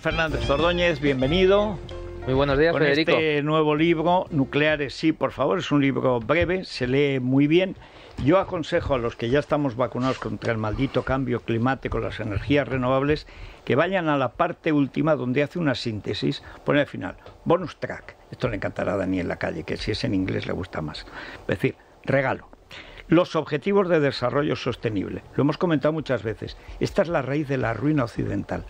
Fernando Fernández Ordóñez, bienvenido. Muy buenos días, con Este nuevo libro, Nucleares sí, por favor, es un libro breve, se lee muy bien. Yo aconsejo a los que ya estamos vacunados contra el maldito cambio climático, las energías renovables, que vayan a la parte última donde hace una síntesis, pone al final, bonus track. Esto le encantará a Daniel en la calle, que si es en inglés le gusta más. Es decir, regalo. Los objetivos de desarrollo sostenible. Lo hemos comentado muchas veces. Esta es la raíz de la ruina occidental.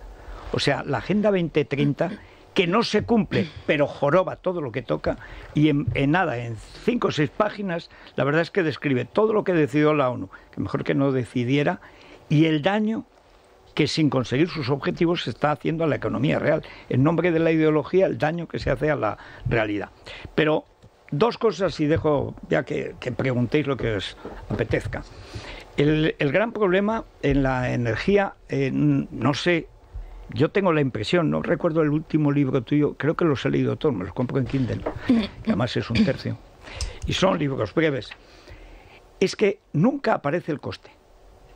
O sea, la Agenda 2030 que no se cumple, pero joroba todo lo que toca y en, nada, en cinco o seis páginas, la verdad es que describe todo lo que decidió la ONU, que mejor que no decidiera, y el daño que sin conseguir sus objetivos se está haciendo a la economía real, en nombre de la ideología, el daño que se hace a la realidad. Pero dos cosas y dejo ya que, preguntéis lo que os apetezca. El, gran problema en la energía, eh, no sé yo tengo la impresión, no recuerdo el último libro tuyo, creo que los he leído todos, me los compro en Kindle, que además es un tercio, y son libros breves, es que nunca aparece el coste.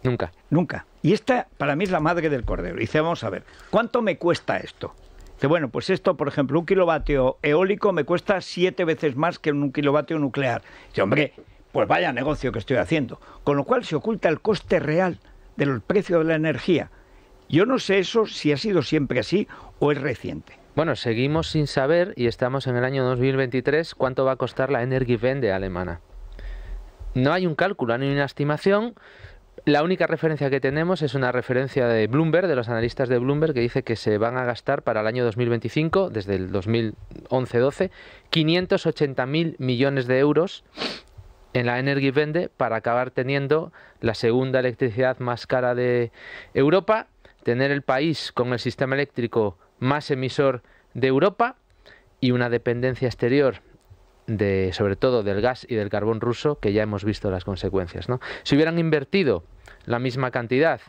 Nunca. Nunca. Y esta para mí es la madre del cordero. dice, vamos a ver, ¿cuánto me cuesta esto? Dice, bueno, pues esto, por ejemplo, un kilovatio eólico me cuesta siete veces más que un kilovatio nuclear. Dice, hombre, pues vaya negocio que estoy haciendo. Con lo cual se oculta el coste real del precio de la energía. Yo no sé eso si ha sido siempre así o es reciente. Bueno, seguimos sin saber y estamos en el año 2023 cuánto va a costar la Energiewende alemana. No hay un cálculo, no hay una estimación. La única referencia que tenemos es una referencia de Bloomberg, de los analistas de Bloomberg, que dice que se van a gastar para el año 2025, desde el 2011-12, 580.000 millones de euros en la Energiewende para acabar teniendo la segunda electricidad más cara de Europa tener el país con el sistema eléctrico más emisor de Europa y una dependencia exterior de, sobre todo del gas y del carbón ruso, que ya hemos visto las consecuencias. ¿no? Si hubieran invertido la misma cantidad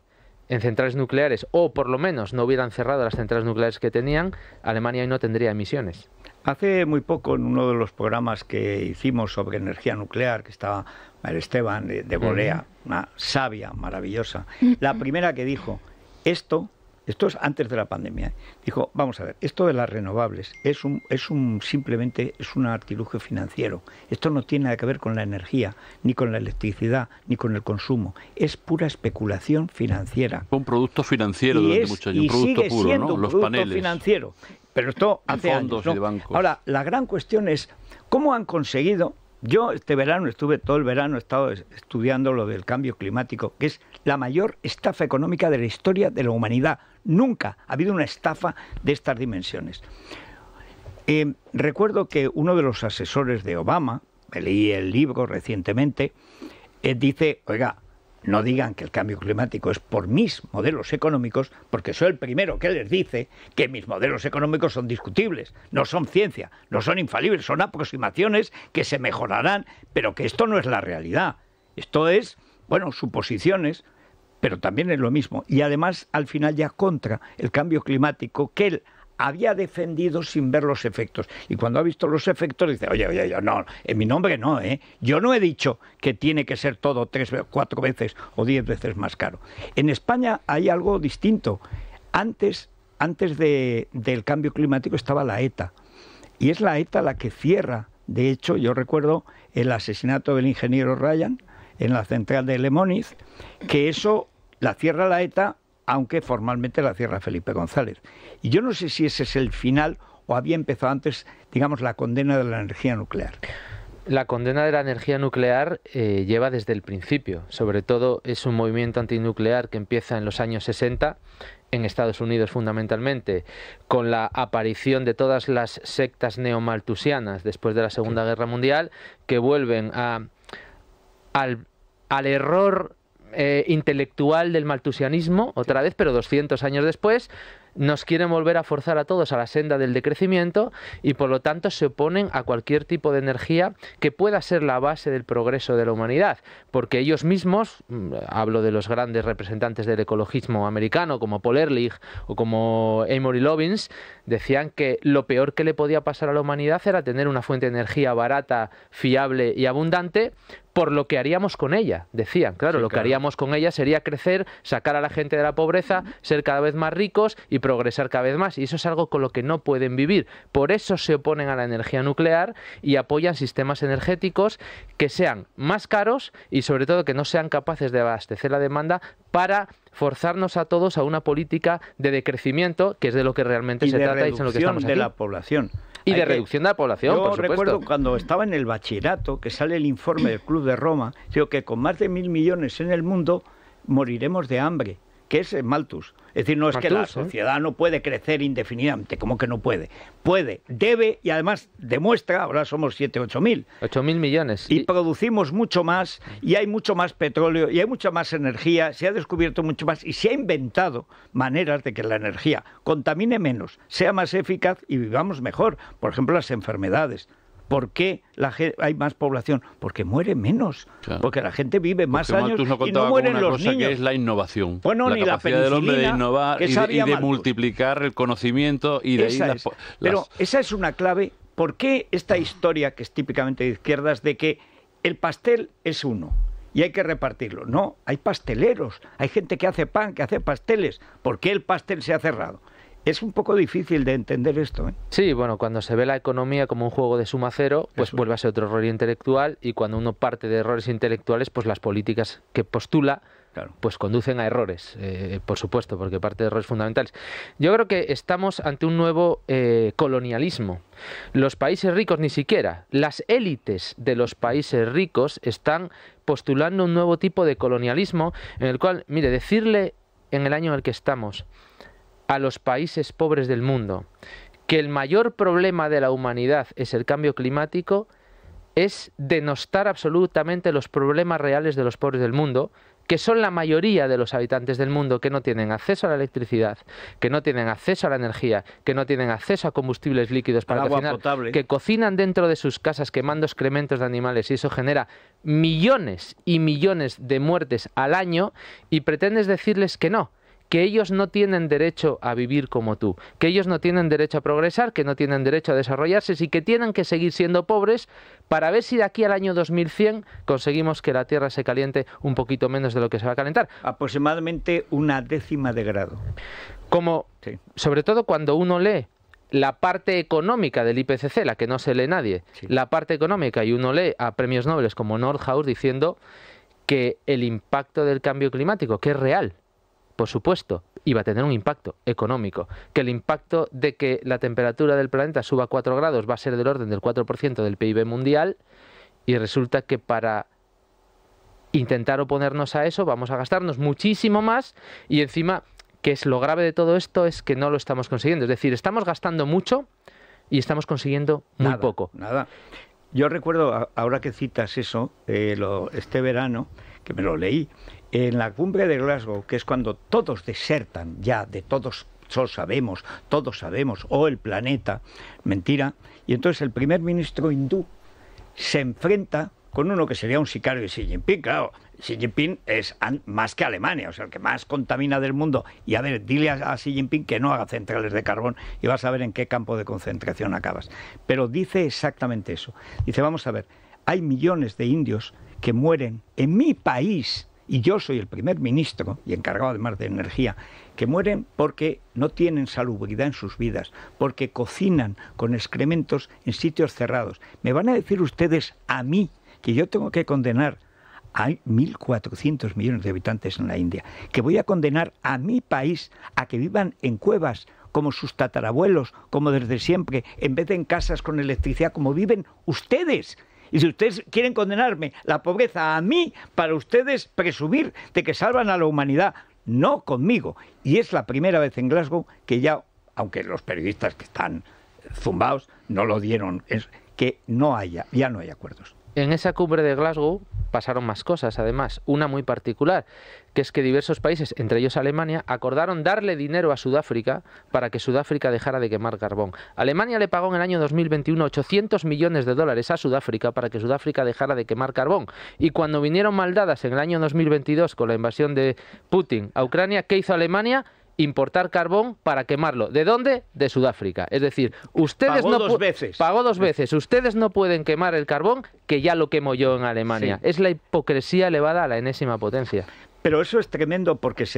en centrales nucleares, o por lo menos no hubieran cerrado las centrales nucleares que tenían, Alemania hoy no tendría emisiones. Hace muy poco, en uno de los programas que hicimos sobre energía nuclear, que estaba el Esteban de, de Bolea, una sabia maravillosa, la primera que dijo, esto, esto es antes de la pandemia, ¿eh? dijo, vamos a ver, esto de las renovables es un, es un simplemente es un artilugio financiero. Esto no tiene nada que ver con la energía, ni con la electricidad, ni con el consumo. Es pura especulación financiera. un producto financiero durante muchos años, un producto puro, ¿no? Los paneles. financiero. Pero esto hace fondos de Ahora, la gran cuestión es cómo han conseguido yo este verano estuve, todo el verano estado estudiando lo del cambio climático, que es la mayor estafa económica de la historia de la humanidad. Nunca ha habido una estafa de estas dimensiones. Eh, recuerdo que uno de los asesores de Obama, leí el libro recientemente, eh, dice, oiga, no digan que el cambio climático es por mis modelos económicos, porque soy el primero que les dice que mis modelos económicos son discutibles, no son ciencia, no son infalibles, son aproximaciones que se mejorarán, pero que esto no es la realidad. Esto es, bueno, suposiciones, pero también es lo mismo. Y además, al final ya contra el cambio climático, que el había defendido sin ver los efectos. Y cuando ha visto los efectos dice, oye, oye, yo no, en mi nombre no, ¿eh? Yo no he dicho que tiene que ser todo tres, cuatro veces o diez veces más caro. En España hay algo distinto. Antes, antes del cambio climático estaba la ETA. Y es la ETA la que cierra. De hecho, yo recuerdo el asesinato del ingeniero Ryan en la central de Lemoniz, que eso la cierra la ETA aunque formalmente la cierra Felipe González. Y yo no sé si ese es el final o había empezado antes, digamos, la condena de la energía nuclear. La condena de la energía nuclear eh, lleva desde el principio. Sobre todo es un movimiento antinuclear que empieza en los años 60 en Estados Unidos fundamentalmente, con la aparición de todas las sectas neomaltusianas después de la Segunda Guerra Mundial, que vuelven a, al error eh, intelectual del maltusianismo, otra vez, pero 200 años después, nos quieren volver a forzar a todos a la senda del decrecimiento y por lo tanto se oponen a cualquier tipo de energía que pueda ser la base del progreso de la humanidad, porque ellos mismos, mm, hablo de los grandes representantes del ecologismo americano como Paul Ehrlich o como Amory Lovins, decían que lo peor que le podía pasar a la humanidad era tener una fuente de energía barata, fiable y abundante, por lo que haríamos con ella, decían. Claro, lo que haríamos con ella sería crecer, sacar a la gente de la pobreza, ser cada vez más ricos y progresar cada vez más. Y eso es algo con lo que no pueden vivir. Por eso se oponen a la energía nuclear y apoyan sistemas energéticos que sean más caros y sobre todo que no sean capaces de abastecer la demanda para forzarnos a todos a una política de decrecimiento, que es de lo que realmente se trata y es lo que estamos de la población. Y de reducción de la población, Yo recuerdo cuando estaba en el bachillerato, que sale el informe del Club de Roma, que con más de mil millones en el mundo moriremos de hambre que es eh, Malthus. Es decir, no es que la ¿eh? sociedad no puede crecer indefinidamente, como que no puede. Puede, debe y además demuestra, ahora somos 7, 8 mil. 8 mil millones. y, producimos mucho más y hay mucho más petróleo y hay mucha más energía, se ha descubierto mucho más y se ha inventado maneras de que la energía contamine menos, sea más eficaz y vivamos mejor. Por ejemplo, las enfermedades. ¿Por qué hay más población? Porque muere menos, porque la gente vive más años y no mueren es la innovación. la capacidad del hombre de innovar y de, multiplicar el conocimiento Pero esa es una clave. ¿Por qué esta historia que es típicamente de izquierdas de que el pastel es uno? y hay que repartirlo. No, hay pasteleros, hay gente que hace pan, que hace pasteles. ¿Por qué el pastel se ha cerrado? Es un poco difícil de entender esto. ¿eh? Sí, bueno, cuando se ve la economía como un juego de suma cero, pues vuelve a ser otro error intelectual y cuando uno parte de errores intelectuales, pues las políticas que postula Claro. pues conducen a errores, eh, por supuesto, porque parte de errores fundamentales. Yo creo que estamos ante un nuevo eh, colonialismo. Los países ricos ni siquiera, las élites de los países ricos están postulando un nuevo tipo de colonialismo en el cual, mire, decirle en el año en el que estamos a los países pobres del mundo que el mayor problema de la humanidad es el cambio climático, es denostar absolutamente los problemas reales de los pobres del mundo, que son la mayoría de los habitantes del mundo que no tienen acceso a la electricidad, que no tienen acceso a la energía, que no tienen acceso a combustibles líquidos para Agua cocinar, potable. que cocinan dentro de sus casas quemando excrementos de animales y eso genera millones y millones de muertes al año y pretendes decirles que no, que ellos no tienen derecho a vivir como tú, que ellos no tienen derecho a progresar, que no tienen derecho a desarrollarse y que tienen que seguir siendo pobres para ver si de aquí al año 2100 conseguimos que la Tierra se caliente un poquito menos de lo que se va a calentar. Aproximadamente una décima de grado. Como, sobre todo cuando uno lee la parte económica del IPCC, la que no se lee nadie, la parte económica, y uno lee a premios nobles como Nordhaus diciendo que el impacto del cambio climático, que es real, por supuesto, iba a tener un impacto económico. Que el impacto de que la temperatura del planeta suba 4 grados va a ser del orden del 4% del PIB mundial y resulta que para intentar oponernos a eso vamos a gastarnos muchísimo más y encima que es lo grave de todo esto es que no lo estamos consiguiendo. Es decir, estamos gastando mucho y estamos consiguiendo muy poco. Nada. Yo recuerdo, ahora que citas eso, eh, este verano, que me lo leí, en la cumbre de Glasgow, que es cuando todos desertan ya, de todos solo sabemos, todos sabemos, o el planeta, mentira, y entonces el primer ministro hindú se enfrenta con uno que sería un sicario de Xi Jinping, claro, Xi Jinping es más que Alemania, o sea, el que más contamina del mundo. Y a ver, dile a, Xi Jinping que no haga centrales de carbón y vas a ver en qué campo de concentración acabas. Pero dice exactamente eso. Dice, vamos a ver, hay millones de indios que mueren en mi país y yo soy el primer ministro y encargado además de energía, que mueren porque no tienen salubridad en sus vidas, porque cocinan con excrementos en sitios cerrados. ¿Me van a decir ustedes a mí que yo tengo que condenar hay 1.400 millones de habitantes en la India, que voy a condenar a mi país a que vivan en cuevas como sus tatarabuelos, como desde siempre, en vez de en casas con electricidad, como viven ustedes, y si ustedes quieren condenarme la pobreza a mí, para ustedes presumir de que salvan a la humanidad, no conmigo. Y es la primera vez en Glasgow que ya, aunque los periodistas que están zumbados no lo dieron, es que no haya, ya no hay acuerdos. En esa cumbre de Glasgow pasaron más cosas, además, una muy particular, que es que diversos países, entre ellos Alemania, acordaron darle dinero a Sudáfrica para que Sudáfrica dejara de quemar carbón. Alemania le pagó en el año 2021 800 millones de dólares a Sudáfrica para que Sudáfrica dejara de quemar carbón. Y cuando vinieron maldadas en el año 2022 con la invasión de Putin a Ucrania, ¿qué hizo Alemania? importar carbón para quemarlo. ¿De dónde? De Sudáfrica. Es decir, ustedes no dos veces. pagó dos veces. Ustedes no pueden quemar el carbón que ya lo quemo yo en Alemania. Es la hipocresía elevada a la enésima potencia. Pero eso es tremendo porque es,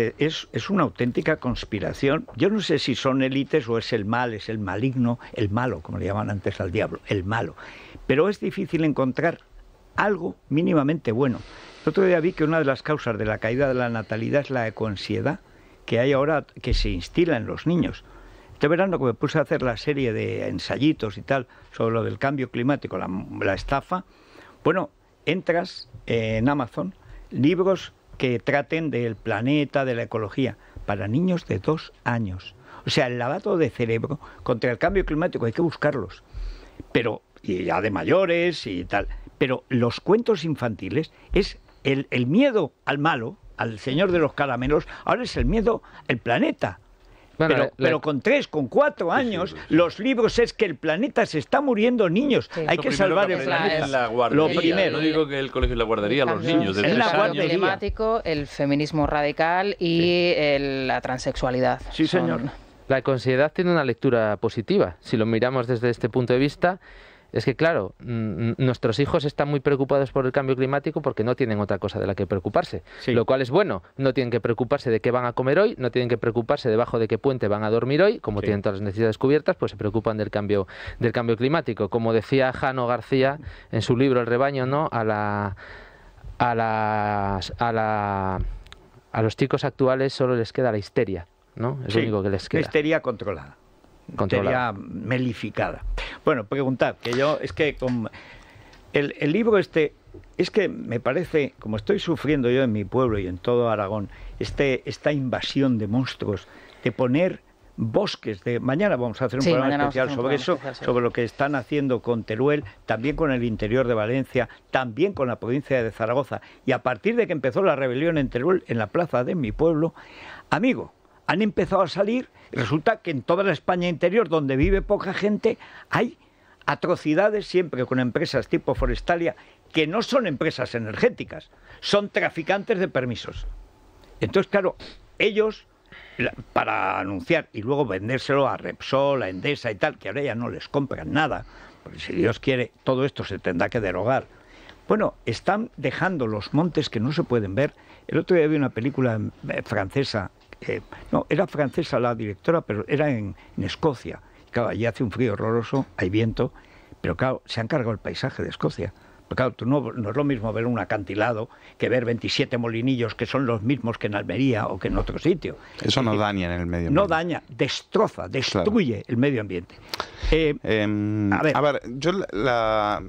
es, una auténtica conspiración. Yo no sé si son élites o es el mal, es el maligno, el malo, como le llaman antes al diablo, el malo. Pero es difícil encontrar algo mínimamente bueno. El otro día vi que una de las causas de la caída de la natalidad es la ecoansiedad que hay ahora que se instila en los niños. Este verano que me puse a hacer la serie de ensayitos y tal sobre lo del cambio climático, la, estafa, bueno, entras en Amazon, libros que traten del planeta, de la ecología, para niños de dos años. O sea, el lavado de cerebro contra el cambio climático hay que buscarlos. Pero, y ya de mayores y tal. Pero los cuentos infantiles es el miedo al malo, al señor de los caramelos, ahora es el miedo el planeta. pero, con tres, con cuatro años, los libros es que el planeta se está muriendo, niños. Hay que salvar el planeta. lo primero. No digo que el colegio y la guardería, los niños. El el feminismo radical y la transexualidad. Sí, señor. La ansiedad tiene una lectura positiva. Si lo miramos desde este punto de vista, es que, claro, nuestros hijos están muy preocupados por el cambio climático porque no tienen otra cosa de la que preocuparse. Lo cual es bueno. No tienen que preocuparse de qué van a comer hoy, no tienen que preocuparse debajo de qué puente van a dormir hoy. Como tienen todas las necesidades cubiertas, pues se preocupan del cambio, del cambio climático. Como decía Jano García en su libro El rebaño, ¿no? A la. A a la, a los chicos actuales solo les queda la histeria, ¿no? Es lo único que les queda. La histeria controlada. Controlada. melificada. Bueno, preguntar, que yo es que con el, libro este, es que me parece, como estoy sufriendo yo en mi pueblo y en todo Aragón, este, esta invasión de monstruos, de poner bosques de mañana vamos a hacer un programa especial sobre eso sobre lo que están haciendo con Teruel también con el interior de Valencia también con la provincia de Zaragoza y a partir de que empezó la rebelión en Teruel en la plaza de mi pueblo amigo han empezado a salir. Resulta que en toda la España interior, donde vive poca gente, hay atrocidades siempre con empresas tipo Forestalia, que no son empresas energéticas, son traficantes de permisos. Entonces, claro, ellos, para anunciar y luego vendérselo a Repsol, a Endesa y tal, que ahora ya no les compran nada, porque si Dios quiere, todo esto se tendrá que derogar. Bueno, están dejando los montes que no se pueden ver. El otro día vi una película eh, francesa eh, no, era francesa la directora, pero era en, Escocia. Claro, allí hace un frío horroroso, hay viento, pero claro, se han cargado el paisaje de Escocia claro, no, es lo mismo ver un acantilado que ver 27 molinillos que son los mismos que en Almería o que en otro sitio. Eso no daña en el medio ambiente. No daña, destroza, destruye el medio ambiente. Eh, em, a, ver. yo la,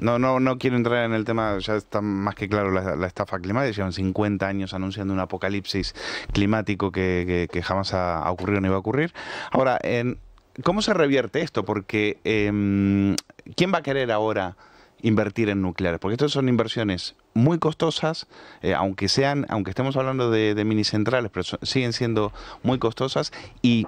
no, no, quiero entrar en el tema, ya está más que claro la, estafa climática, llevan 50 años anunciando un apocalipsis climático que, jamás ha, ocurrido ni va a ocurrir. Ahora, ¿cómo se revierte esto? Porque em, ¿quién va a querer ahora invertir en nucleares, porque estas son inversiones muy costosas, eh, aunque sean, aunque estemos hablando de, de mini centrales, pero siguen siendo muy costosas y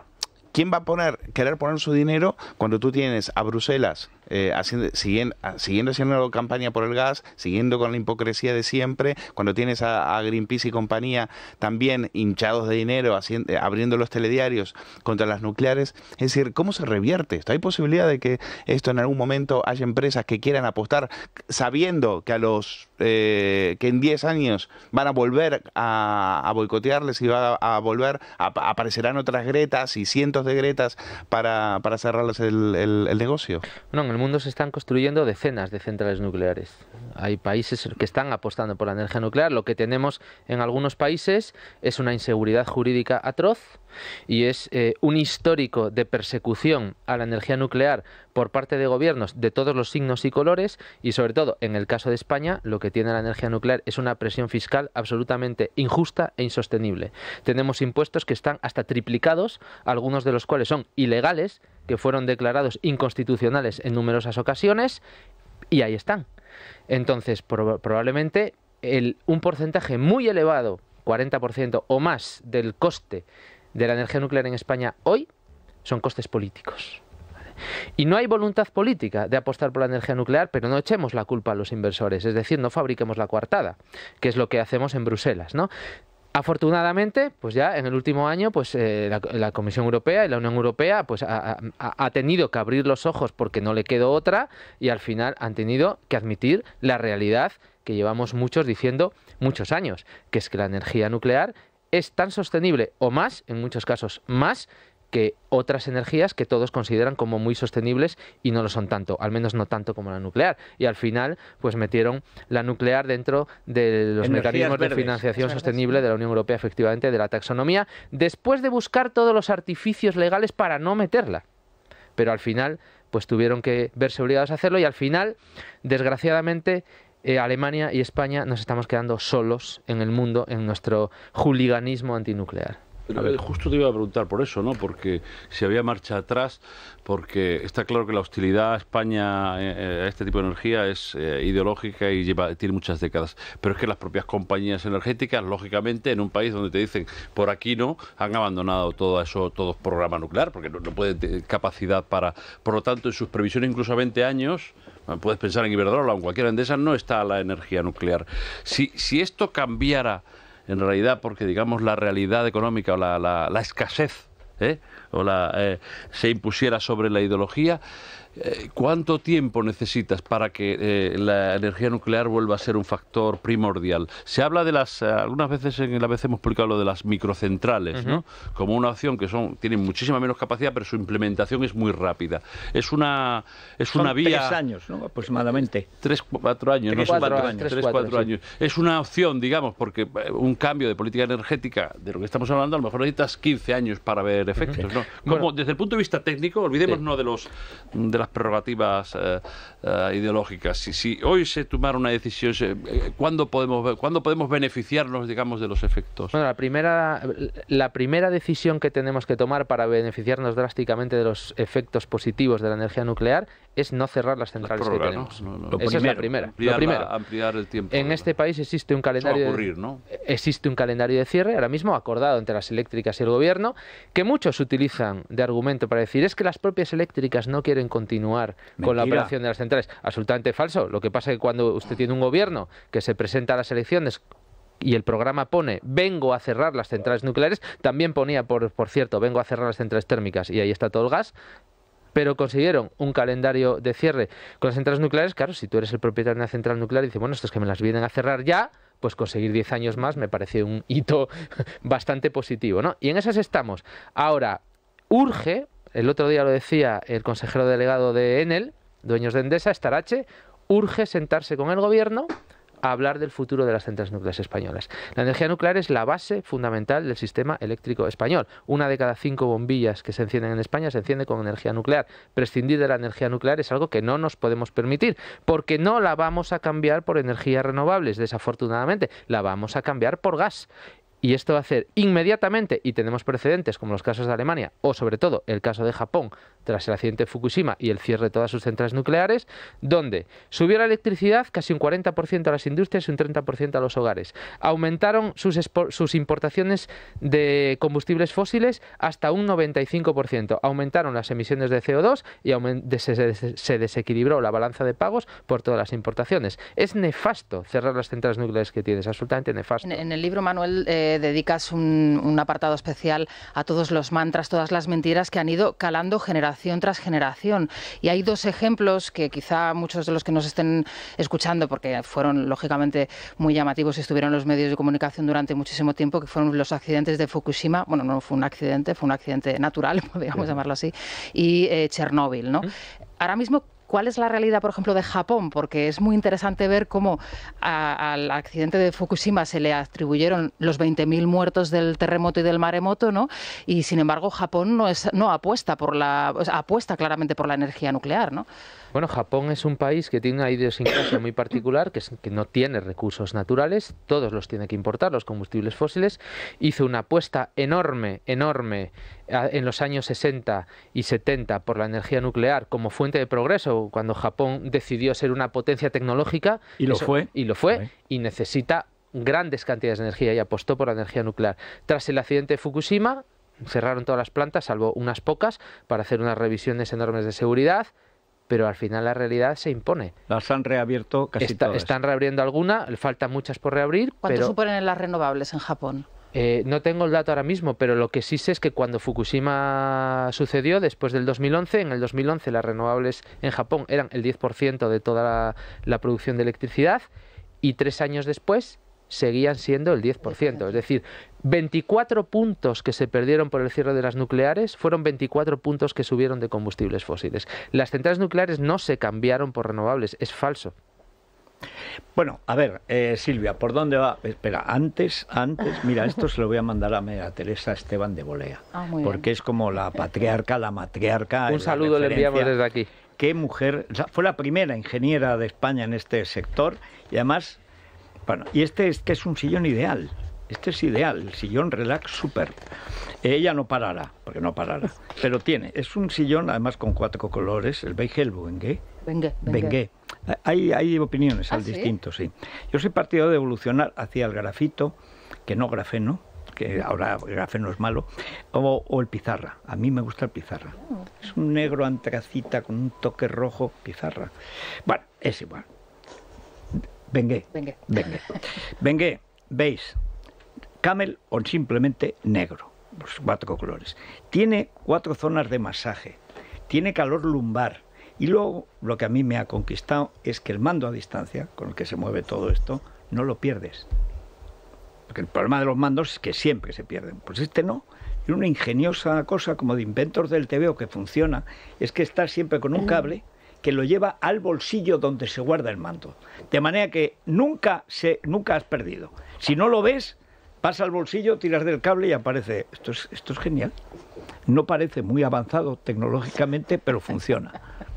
¿quién va a poner, querer poner su dinero cuando tú tienes a Bruselas eh, haciendo, siguiendo, ah, siguiendo haciendo campaña por el gas, siguiendo con la hipocresía de siempre, cuando tienes a, Greenpeace y compañía también hinchados de dinero, eh, abriendo los telediarios contra las nucleares, es decir, ¿cómo se revierte esto? ¿Hay posibilidad de que esto en algún momento haya empresas que quieran apostar sabiendo que a los eh, que en 10 años van a volver a, boicotearles y va a, volver, aparecerán otras gretas y cientos de gretas para, para cerrarles el, el, el negocio? el mundo se están construyendo decenas de centrales nucleares. Hay países que están apostando por la energía nuclear. Lo que tenemos en algunos países es una inseguridad jurídica atroz y es eh, un histórico de persecución a la energía nuclear por parte de gobiernos de todos los signos y colores y sobre todo en el caso de España lo que tiene la energía nuclear es una presión fiscal absolutamente injusta e insostenible. Tenemos impuestos que están hasta triplicados, algunos de los cuales son ilegales, que fueron declarados inconstitucionales en numerosas ocasiones y ahí están. Entonces, probablemente un porcentaje muy elevado, 40% o más del coste de la energía nuclear en España hoy son costes políticos. Y no hay voluntad política de apostar por la energía nuclear, pero no echemos la culpa a los inversores, es decir, no fabriquemos la coartada, que es lo que hacemos en Bruselas, ¿no? Afortunadamente, pues ya en el último año, pues eh, la, Comisión Europea y la Unión Europea pues ha, tenido que abrir los ojos porque no le quedó otra y al final han tenido que admitir la realidad que llevamos muchos diciendo muchos años, que es que la energía nuclear es tan sostenible o más, en muchos casos más, que otras energías que todos consideran como muy sostenibles y no lo son tanto, al menos no tanto como la nuclear. Y al final, pues metieron la nuclear dentro de los mecanismos de financiación sostenible de la Unión Europea, efectivamente, de la taxonomía, después de buscar todos los artificios legales para no meterla. Pero al final, pues tuvieron que verse obligados a hacerlo y al final, desgraciadamente, eh, Alemania y España nos estamos quedando solos en el mundo en nuestro juliganismo antinuclear. Justo te iba a preguntar por eso, ¿no? Porque si había marcha atrás, porque está claro que la hostilidad a España eh, eh, a este tipo de energía es eh, ideológica y lleva, tiene muchas décadas. Pero es que las propias compañías energéticas, lógicamente, en un país donde te dicen por aquí no, han abandonado todo eso, todo programa nuclear, porque no, puede pueden tener capacidad para. Por lo tanto, en sus previsiones, incluso a 20 años, ah, puedes pensar en Iberdrola o en cualquiera de esas, no está la energía nuclear. Si, si esto cambiara en realidad porque, digamos, la realidad económica o la, escasez ¿eh? o la, eh, se impusiera sobre la ideología, eh, ¿Cuánto tiempo necesitas para que eh, la energía nuclear vuelva a ser un factor primordial? Se habla de las, eh, algunas veces en la vez hemos publicado lo de las microcentrales, ¿no? Como una opción que son, tienen muchísima menos capacidad, pero su implementación es muy rápida. Es una, es una vía... Tres años, ¿no? Aproximadamente. Tres, cuatro años. no, cuatro, años. Tres, cuatro, años. Es una opción, digamos, porque un cambio de política energética, de lo que estamos hablando, a lo mejor necesitas 15 años para ver efectos, ¿no? Como, desde el punto de vista técnico, olvidémonos de los de las prerrogativas eh, eh, ideológicas. Si, si, hoy se tomara una decisión, eh, ¿cuándo podemos, ¿cuándo podemos beneficiarnos, digamos, de los efectos? Bueno, la primera, la primera decisión que tenemos que tomar para beneficiarnos drásticamente de los efectos positivos de la energía nuclear es no cerrar las centrales que tenemos. Esa es la primera. Ampliar, el tiempo. En este país existe un calendario. existe un calendario de cierre ahora mismo acordado entre las eléctricas y el gobierno que muchos utilizan de argumento para decir es que las propias eléctricas no quieren continuar continuar con la operación de las centrales. Absolutamente falso. Lo que pasa es que cuando usted tiene un gobierno que se presenta a las elecciones y el programa pone vengo a cerrar las centrales nucleares, también ponía, por, por cierto, vengo a cerrar las centrales térmicas y ahí está todo el gas, pero consiguieron un calendario de cierre con las centrales nucleares. Claro, si tú eres el propietario de una central nuclear y dices, bueno, estos que me las vienen a cerrar ya, pues conseguir 10 años más me parece un hito bastante positivo, ¿no? Y en esas estamos. Ahora, urge el otro día lo decía el consejero delegado de Enel, dueños de Endesa, Estarache, urge sentarse con el gobierno a hablar del futuro de las centrales nucleares españolas. La energía nuclear es la base fundamental del sistema eléctrico español. Una de cada cinco bombillas que se encienden en España se enciende con energía nuclear. Prescindir de la energía nuclear es algo que no nos podemos permitir, porque no la vamos a cambiar por energías renovables, desafortunadamente, la vamos a cambiar por gas. Y esto va a hacer inmediatamente, y tenemos precedentes como los casos de Alemania o sobre todo el caso de Japón tras el accidente de Fukushima y el cierre de todas sus centrales nucleares, donde subió la electricidad casi un 40% a las industrias y un 30% a los hogares. Aumentaron sus, importaciones de combustibles fósiles hasta un 95%. Aumentaron las emisiones de CO2 y se, desequilibró la balanza de pagos por todas las importaciones. Es nefasto cerrar las centrales nucleares que tienes, absolutamente nefasto. En, el libro, Manuel... Eh, dedicas un, apartado especial a todos los mantras, todas las mentiras que han ido calando generación tras generación. Y hay dos ejemplos que quizá muchos de los que nos estén escuchando, porque fueron lógicamente muy llamativos y estuvieron en los medios de comunicación durante muchísimo tiempo, que fueron los accidentes de Fukushima. Bueno, no fue un accidente, fue un accidente natural, podríamos llamarlo así, y eh, Chernóbil. ¿no? Ahora mismo, ¿Cuál es la realidad, por ejemplo, de Japón? Porque es muy interesante ver cómo al accidente de Fukushima se le atribuyeron los 20.000 muertos del terremoto y del maremoto, Y sin embargo, Japón no, es, no apuesta por la, apuesta claramente por la energía nuclear, ¿no? Bueno, Japón es un país que tiene una idiosincrasia muy particular, que, es, que no tiene recursos naturales, todos los tiene que importar, los combustibles fósiles. Hizo una apuesta enorme, enorme en los años 60 y 70 por la energía nuclear como fuente de progreso, cuando Japón decidió ser una potencia tecnológica. Y lo fue. Y lo fue, y necesita grandes cantidades de energía y apostó por la energía nuclear. Tras el accidente de Fukushima, cerraron todas las plantas, salvo unas pocas, para hacer unas revisiones enormes de seguridad pero al final la realidad se impone. Las han reabierto casi todas. Están reabriendo alguna, faltan muchas por reabrir. ¿Cuánto suponen las renovables en Japón? Eh, no tengo el dato ahora mismo, pero lo que sí sé es que cuando Fukushima sucedió, después del 2011, en el 2011 las renovables en Japón eran el 10% de toda la producción de electricidad y tres años después seguían siendo el 10%. Es decir, 24 puntos que se perdieron por el cierre de las nucleares fueron 24 puntos que subieron de combustibles fósiles. Las centrales nucleares no se cambiaron por renovables, es falso. Bueno, a ver, eh, Silvia, ¿por dónde va? Espera, antes, antes, mira, esto se lo voy a mandar a Teresa Esteban de Bolea, ah, porque es como la patriarca, la matriarca. Un saludo le enviamos desde aquí. Qué mujer, fue la primera ingeniera de España en este sector y además bueno, y este, que es un sillón ideal. Este es ideal, el sillón relax super. Ella no parará, porque no parará. Pero tiene, es un sillón además con cuatro colores, el beige, el vengue, vengue. Hay, hay, opiniones ah, al distinto, sí. Yo soy partido de evolucionar hacia el grafito, que no grafeno, que ahora grafeno es malo, o, o, el pizarra. A mí me gusta el pizarra. Oh. Es un negro antracita con un toque rojo, pizarra. Bueno, es igual. Vengue, veis, camel o simplemente negro, los cuatro colores. Tiene cuatro zonas de masaje, tiene calor lumbar. Y luego lo que a mí me ha conquistado es que el mando a distancia, con el que se mueve todo esto, no lo pierdes. Porque el problema de los mandos es que siempre se pierden. Pues este no Y una ingeniosa cosa como de inventos del TVO que funciona, es que está siempre con un cable que lo lleva al bolsillo donde se guarda el manto. De manera que nunca, se, nunca has perdido. Si no lo ves, pasa al bolsillo, tiras del cable y aparece. Esto es, esto es genial. No parece muy avanzado tecnológicamente, pero funciona.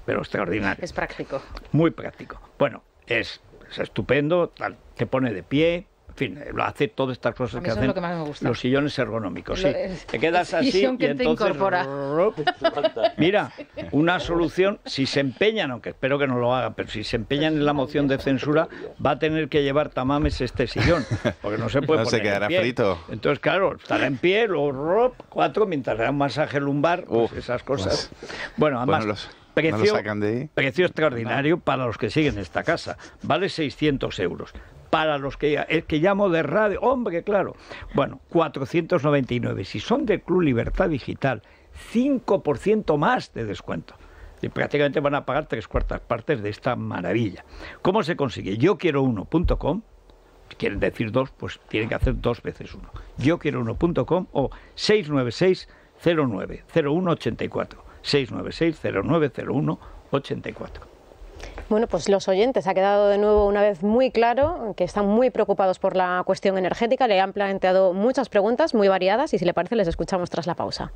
Pero extraordinario. Es práctico. Muy práctico. Bueno, es, es estupendo, te pone de pie, en fin, eh, lo hace todas estas cosas que hacen los sillones ergonómicos. te quedas así y entonces mira, una solución si se empeñan, aunque espero que no lo hagan, pero si se empeñan en la moción de censura va a tener que llevar tamames este sillón, porque no se puede no se quedará frito. Entonces claro, estará en pie, luego rop, cuatro mientras da un masaje lumbar, pues esas cosas. bueno, además Precio, extraordinario para los que siguen esta casa. Vale 600 euros para los que, que llamo de radio, hombre, claro. Bueno, 499. Si son del Club Libertad Digital, 5% más de descuento. Y prácticamente van a pagar tres cuartas partes de esta maravilla. ¿Cómo se consigue? Yo quiero uno.com. Si quieren decir dos, pues tienen que hacer dos veces uno. Yo quiero uno.com o 696 09 696 09 bueno, pues los oyentes ha quedado de nuevo una vez muy claro que están muy preocupados por la cuestión energética. Le han planteado muchas preguntas muy variadas y si le parece les escuchamos tras la pausa.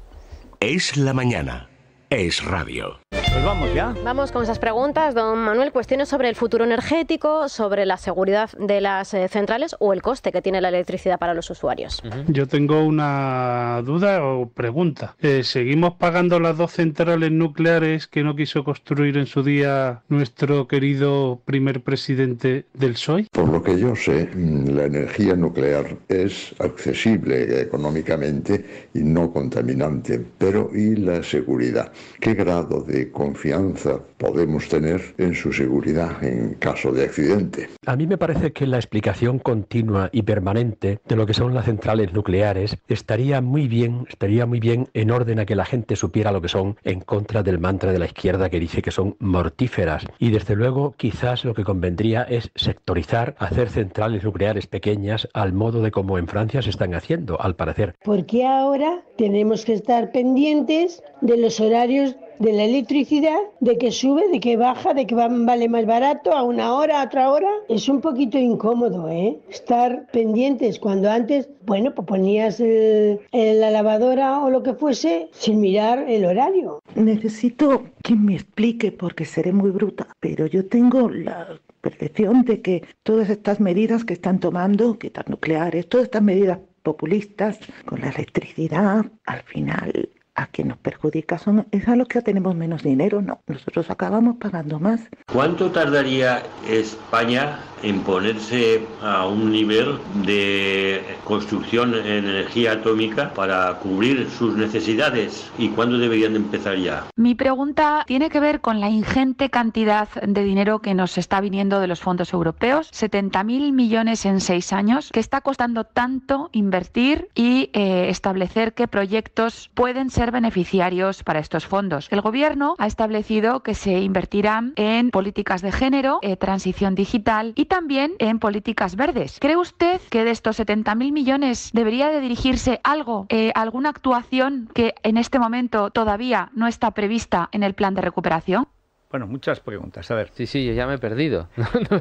Es la mañana es radio. Pues vamos ya. Vamos con esas preguntas, don Manuel. Cuestiones sobre el futuro energético, sobre la seguridad de las eh, centrales o el coste que tiene la electricidad para los usuarios. Yo tengo una duda o pregunta. Eh, ¿Seguimos pagando las dos centrales nucleares que no quiso construir en su día nuestro querido primer presidente del PSOE? Por lo que yo sé, mm, la energía nuclear es accesible económicamente y no contaminante, pero ¿y la seguridad? ¿Qué grado de confianza podemos tener en su seguridad en caso de accidente? A mí me parece que la explicación continua y permanente de lo que son las centrales nucleares estaría muy bien, estaría muy bien en orden a que la gente supiera lo que son en contra del mantra de la izquierda que dice que son mortíferas. Y desde luego quizás lo que convendría es sectorizar, hacer centrales nucleares pequeñas al modo de como en Francia se están haciendo, al parecer. Porque ahora tenemos que estar pendientes de los horarios de la electricidad, de que sube, de que baja, de que vale más barato a una hora, a otra hora. Es un poquito incómodo, ¿eh? Estar pendientes cuando antes, bueno, pues ponías la lavadora o lo que fuese sin mirar el horario. Necesito que me explique porque seré muy bruta, pero yo tengo la percepción de que todas estas medidas que están tomando, que están nucleares, todas estas medidas populistas con la electricidad, al final a quien nos perjudica son, es a los que tenemos menos dinero, no, nosotros acabamos pagando más. ¿Cuánto tardaría España en ponerse a un nivel de construcción en energía atómica para cubrir sus necesidades y cuándo deberían empezar ya? Mi pregunta tiene que ver con la ingente cantidad de dinero que nos está viniendo de los fondos europeos, 70.000 millones en seis años, que está costando tanto invertir y eh, establecer qué proyectos pueden ser beneficiarios para estos fondos. El Gobierno ha establecido que se invertirán en políticas de género, eh, transición digital y también en políticas verdes. ¿Cree usted que de estos 70.000 millones debería de dirigirse algo, eh, alguna actuación que en este momento todavía no está prevista en el plan de recuperación? Bueno, muchas preguntas. A ver. Sí, sí, yo ya me he perdido.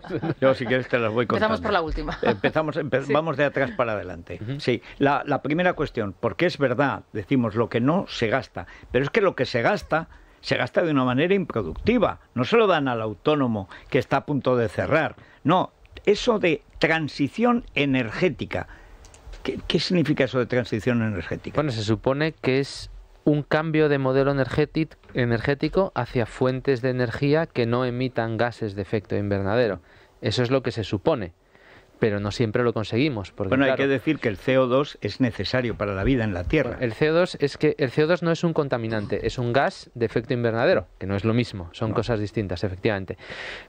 yo, si quieres, te las voy contando. Empezamos por la última. Empezamos, Vamos de atrás para adelante. Sí, la, primera cuestión, porque es verdad, decimos, lo que no se gasta, pero es que lo que se gasta se gasta de una manera improductiva. No se lo dan al autónomo que está a punto de cerrar. No, eso de transición energética. ¿Qué, ¿Qué, significa eso de transición energética? Bueno, se supone que es un cambio de modelo energético hacia fuentes de energía que no emitan gases de efecto invernadero. Eso es lo que se supone, pero no siempre lo conseguimos. Porque, bueno, hay que decir que el CO2 es necesario para la vida en la Tierra. El CO2 es que el CO2 no es un contaminante, es un gas de efecto invernadero, que no es lo mismo, son cosas distintas, efectivamente.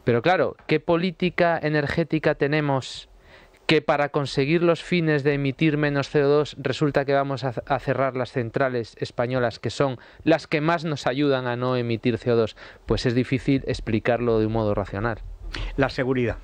Pero claro, ¿qué política energética tenemos que para conseguir los fines de emitir menos CO2 resulta que vamos a, cerrar las centrales españolas, que son las que más nos ayudan a no emitir CO2, pues es difícil explicarlo de un modo racional. La seguridad.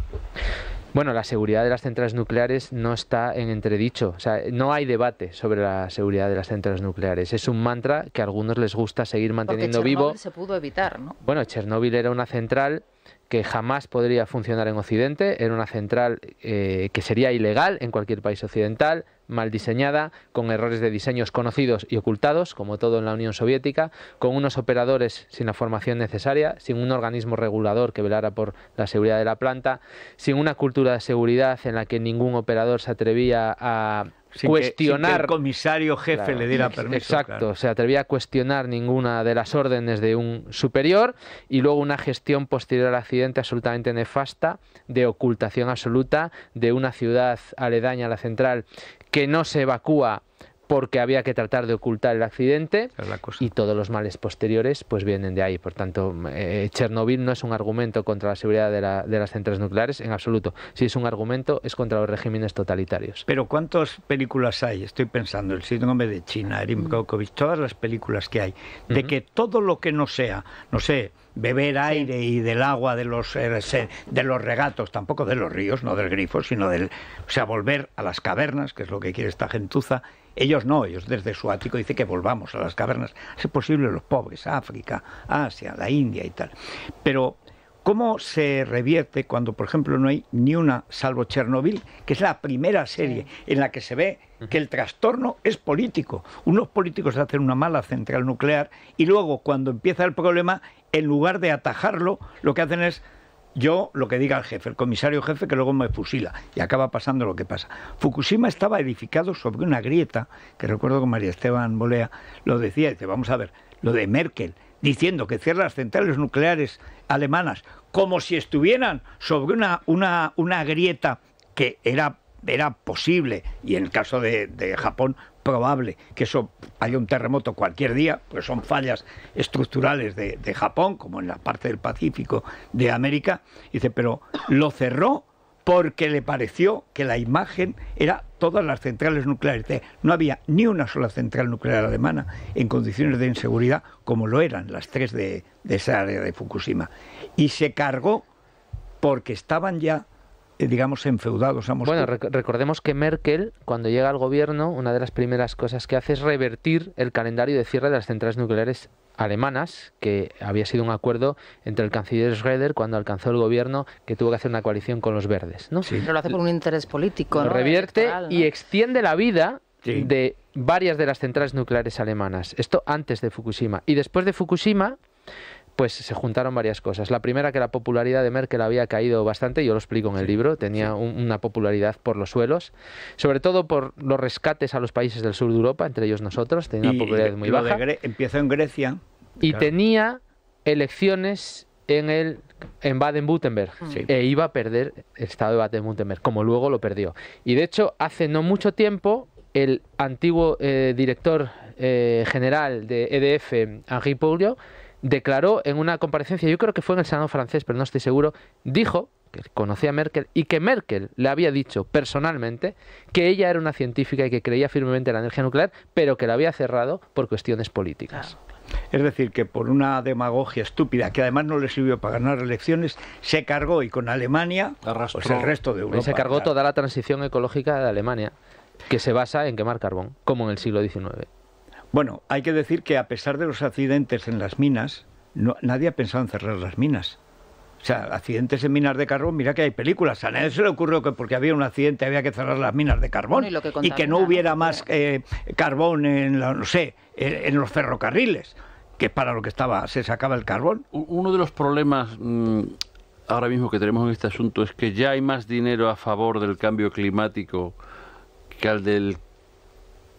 Bueno, la seguridad de las centrales nucleares no está en entredicho. O sea, no hay debate sobre la seguridad de las centrales nucleares. Es un mantra que a algunos les gusta seguir manteniendo vivo. se pudo evitar, ¿no? Bueno, Chernóbil era una central que jamás podría funcionar en Occidente. Era una central eh, que sería ilegal en cualquier país occidental, mal diseñada, con errores de diseños conocidos y ocultados, como todo en la Unión Soviética, con unos operadores sin la formación necesaria, sin un organismo regulador que velara por la seguridad de la planta, sin una cultura de seguridad en la que ningún operador se atrevía a cuestionar. el comisario jefe le diera permiso. Exacto, se atrevía a cuestionar ninguna de las órdenes de un superior y luego una gestión posterior al accidente absolutamente nefasta, de ocultación absoluta, de una ciudad aledaña a la central que no se evacúa porque había que tratar de ocultar el accidente y todos los males posteriores pues vienen de ahí. Por tanto, eh, Chernobyl no es un argumento contra la seguridad de, las centrales nucleares en absoluto. Si es un argumento, es contra los regímenes totalitarios. Pero ¿cuántas películas hay? Estoy pensando, el síndrome de China, Erin mm. Brockovich, todas las películas que hay, de que todo lo que no sea, no sé, beber aire y del agua de los eh, de los regatos, tampoco de los ríos, no del grifo, sino del o sea, volver a las cavernas, que es lo que quiere esta gentuza, ellos no, ellos desde su ático dicen que volvamos a las cavernas, es posible los pobres, África, Asia, la India y tal. Pero ¿Cómo se revierte cuando, por ejemplo, no hay ni una, salvo Chernobyl, que es la primera serie en la que se ve que el trastorno es político? Unos políticos hacen una mala central nuclear y luego, cuando empieza el problema, en lugar de atajarlo, lo que hacen es yo lo que diga el jefe, el comisario jefe, que luego me fusila. Y acaba pasando lo que pasa. Fukushima estaba edificado sobre una grieta, que recuerdo que María Esteban Bolea lo decía, dice, vamos a ver, lo de Merkel, diciendo que cierra las centrales nucleares alemanas, como si estuvieran sobre una, grieta que era era posible, y en el caso de, Japón probable que eso haya un terremoto cualquier día, pues son fallas estructurales de, Japón, como en la parte del Pacífico de América. Dice, pero lo cerró porque le pareció que la imagen era todas las centrales nucleares. No había ni una sola central nuclear alemana en condiciones de inseguridad como lo eran las tres de esa área de Fukushima. Y se cargó porque estaban ya eh, digamos, enfeudados a Bueno, recordemos que Merkel, cuando llega al gobierno, una de las primeras cosas que hace es revertir el calendario de cierre de las centrales nucleares alemanas, que había sido un acuerdo entre el canciller Schröder cuando alcanzó el gobierno que tuvo que hacer una coalición con los verdes. ¿no? Pero lo hace por un interés político. revierte y extiende la vida de varias de las centrales nucleares alemanas. Esto antes de Fukushima. Y después de Fukushima pues se juntaron varias cosas. La primera, que la popularidad de Merkel había caído bastante, yo lo explico en el libro, tenía una popularidad por los suelos, sobre todo por los rescates a los países del sur de Europa, entre ellos nosotros, tenía una popularidad muy baja. empezó en Grecia. Y tenía elecciones en el en Baden-Württemberg e iba a perder el estado de Baden-Württemberg, como luego lo perdió. Y de hecho, hace no mucho tiempo, el antiguo eh, director eh, general de EDF, Henri declaró en una comparecencia, yo creo que fue en el Senado francés, pero no estoy seguro, dijo que conocía a Merkel y que Merkel le había dicho personalmente que ella era una científica y que creía firmemente en la energía nuclear, pero que la había cerrado por cuestiones políticas. Es decir, que por una demagogia estúpida, que además no le sirvió para ganar elecciones, se cargó y con Alemania, Arrastró. Pues el resto de Europa. se cargó toda la transición ecológica de Alemania, que se basa en quemar carbón, como en el siglo XIX. Bueno, hay que decir que a pesar de los accidentes en las minas, nadie ha pensado en cerrar las minas. O sea, accidentes en minas de carbón, mira que hay películas. A nadie se le ocurrió que porque había un accidente había que cerrar las minas de carbón y, que no hubiera más eh, carbón en, no sé, en los ferrocarriles, que para lo que estaba se sacaba el carbón. Uno de los problemas mm, ahora mismo que tenemos en este asunto es que ya hay más dinero a favor del cambio climático que al del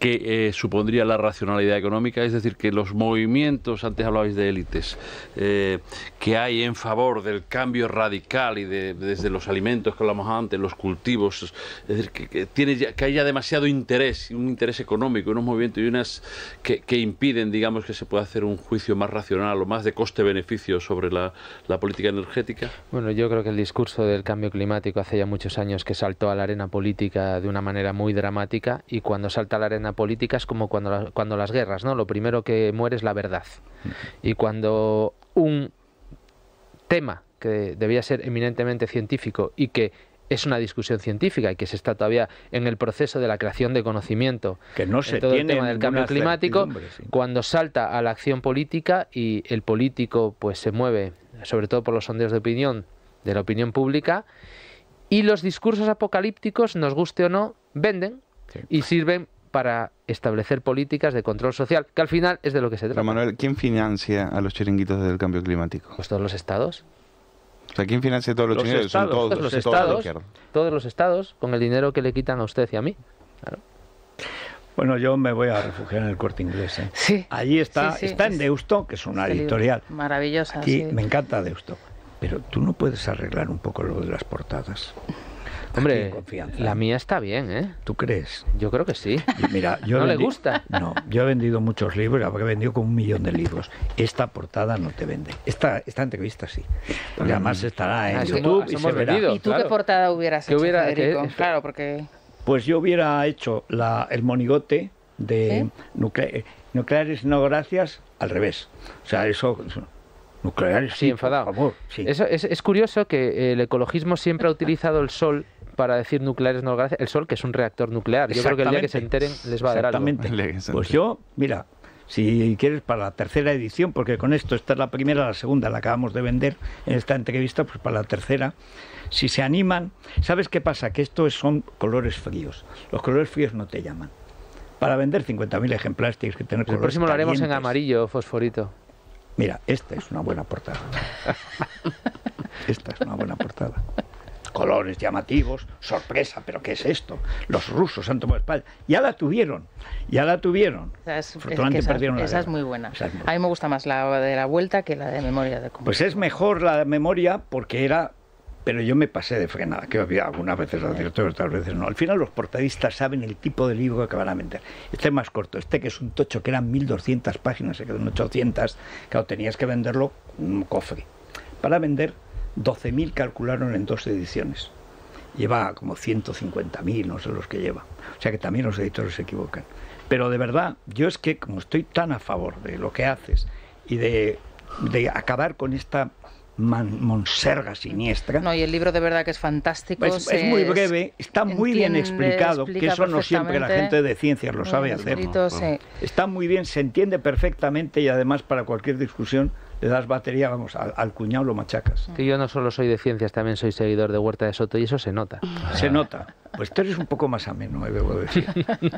que eh, supondría la racionalidad económica, es decir, que los movimientos, antes hablabais de élites, eh, que hay en favor del cambio radical y desde los alimentos que hablamos antes, los cultivos, es decir, que, tiene ya, que haya demasiado interés, un interés económico, unos movimientos y unas que, impiden, digamos, que se pueda hacer un juicio más racional o más de coste-beneficio sobre la, la política energética. Bueno, yo creo que el discurso del cambio climático hace ya muchos años que saltó a la arena política de una manera muy dramática y cuando salta a la arena políticas como cuando, cuando las guerras, ¿no? Lo primero que muere es la verdad. Mm. Y cuando un tema que debía ser eminentemente científico y que es una discusión científica y que se está todavía en el proceso de la creación de conocimiento que no se en todo el tema del cambio climático cuando salta a la acción política y el político pues se mueve sobre todo por los sondeos de opinión de la opinión pública y los discursos apocalípticos nos guste o no venden y sirven para establecer políticas de control social, que al final es de lo que se trata. Manuel, ¿quién financia a los chiringuitos del cambio climático? Pues todos los estados. ¿quién financia todos los, chiringuitos? Estados. Son todos, los estados. Todos, los estados con el dinero que le quitan a usted y a mí. Bueno, yo me voy a refugiar en el corte inglés. ¿eh? Sí. Allí está, está en Deusto, que es una editorial. Maravillosa. Aquí me encanta Deusto. Pero tú no puedes arreglar un poco lo de las portadas. Hombre, la mía está bien, ¿eh? ¿Tú crees? Yo creo que sí. Mira, yo no le gusta. No, yo he vendido muchos libros, habré vendido como un millón de libros. Esta portada no te vende. Esta, esta entrevista sí. Porque mm. además estará en ah, YouTube y se verá. ¿Y tú qué portada hubieras hecho, hubiera, eh, claro, porque... Pues yo hubiera hecho la, el monigote de eh, nucleares no gracias al revés. O sea, eso nucleares sí, sí enfadado. Por sí. Eso, es, es, curioso que el ecologismo siempre ha utilizado el sol para decir nucleares no gracias, el Sol, que es un reactor nuclear. Yo creo que el día que se enteren les va a dar algo. Exactamente. Pues yo, mira, si quieres, para la tercera edición, porque con esto esta es la primera, la segunda la acabamos de vender en esta entrevista, pues para la tercera, si se animan, ¿sabes qué pasa? Que estos son colores fríos. Los colores fríos no te llaman. Para vender 50.000 ejemplares tienes que tener pues El próximo lo haremos en amarillo, fosforito. Mira, esta es una buena portada. esta es una buena portada colores llamativos, sorpresa, pero ¿qué es esto? Los rusos han tomado espalda Ya la tuvieron, ya la tuvieron. es, esa, es muy buena. A mí me gusta más la de la vuelta que la de memoria de Pues es mejor la de memoria porque era pero yo me pasé de frenada, que había algunas veces cierto, otras veces no. Al final los portadistas saben el tipo de libro que van a vender. Este es más corto, este que es un tocho que eran 1200 páginas, se quedó en 800, claro, tenías que venderlo un cofre. Para vender 12.000 calcularon en dos ediciones. Lleva como 150.000, no sé los que lleva. O sea que también los editores se equivocan. Pero de verdad, yo es que como estoy tan a favor de lo que haces y de, acabar con esta monserga siniestra. No, y el libro de verdad que es fantástico. Es, muy breve, está muy bien explicado, que eso no siempre la gente de ciencias lo sabe hacer. Está muy bien, se entiende perfectamente y además para cualquier discusión le das batería, vamos, al, cuñado lo machacas. Que yo no solo soy de ciencias, también soy seguidor de Huerta de Soto y eso se nota. Se nota. Pues tú eres un poco más ameno, me eh, debo decir.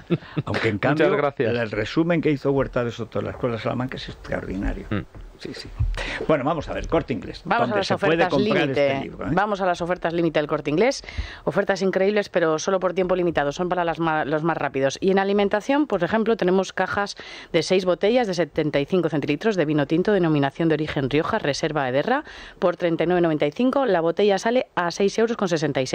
Aunque en cambio, el resumen que hizo Huerta de Soto en la Escuela Salamanca es extraordinario. Mm sí, sí. Bueno, vamos a ver, corte inglés. Vamos a las ofertas límite. Este eh? Vamos a las ofertas límite del corte inglés. Ofertas increíbles, pero solo por tiempo limitado. Son para los más rápidos. Y en alimentación, por ejemplo, tenemos cajas de 6 botellas de 75 centilitros de vino tinto, denominación de origen Rioja, reserva Ederra, por 39,95. La botella sale a 6,66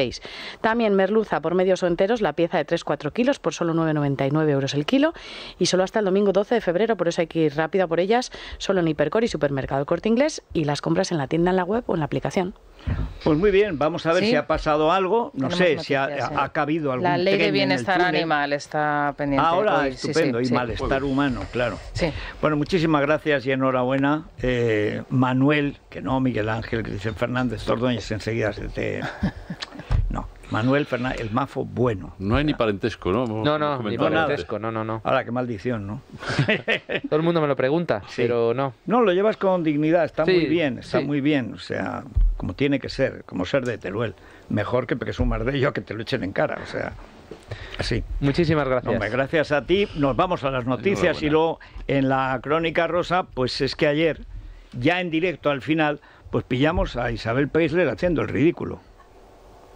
euros. También merluza por medios o enteros, la pieza de 3-4 kilos, por solo 9,99 euros el kilo. Y solo hasta el domingo 12 de febrero, por eso hay que ir rápido por ellas, solo en Hipercor y su supermercado Corte Inglés y las compras en la tienda, en la web o en la aplicación. Pues muy bien, vamos a ver si ha pasado algo, no sé, si ha, cabido algún La ley de bienestar animal está pendiente. Ahora, estupendo, y malestar humano, claro. Bueno, muchísimas gracias y enhorabuena. Eh, Manuel, que no, Miguel Ángel, Cristian Fernández tordóñez enseguida se te... Manuel Fernández, el mafo bueno. No hay ni parentesco, ¿no? No, no, ni parentesco, no, no, no. Ahora, qué maldición, ¿no? Todo el mundo me lo pregunta, pero no. No, lo llevas con dignidad, está muy bien, está muy bien, o sea, como tiene que ser, como ser de Teruel. Mejor que mar de ello que te lo echen en cara, o sea. Así. Muchísimas gracias. Hombre, gracias a ti. Nos vamos a las noticias y luego en la crónica rosa, pues es que ayer, ya en directo al final, pues pillamos a Isabel Peisler haciendo el ridículo.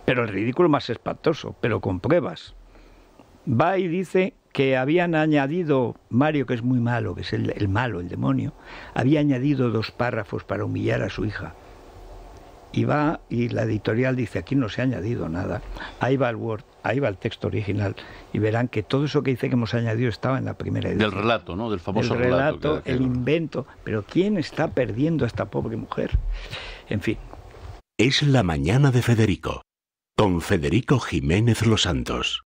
Pero el ridículo más espantoso, pero con pruebas. Va y dice que habían añadido, Mario, que es muy malo, que es el, malo, el demonio, había añadido dos párrafos para humillar a su hija. Y va, y la editorial dice, aquí no se ha añadido nada. Ahí va el Word, ahí va el texto original. Y verán que todo eso que dice que hemos añadido estaba en la primera edición. Del relato, ¿no? Del famoso el relato. relato el invento. Pero ¿quién está perdiendo a esta pobre mujer? En fin. Es la mañana de Federico. Don Federico Jiménez Los Santos.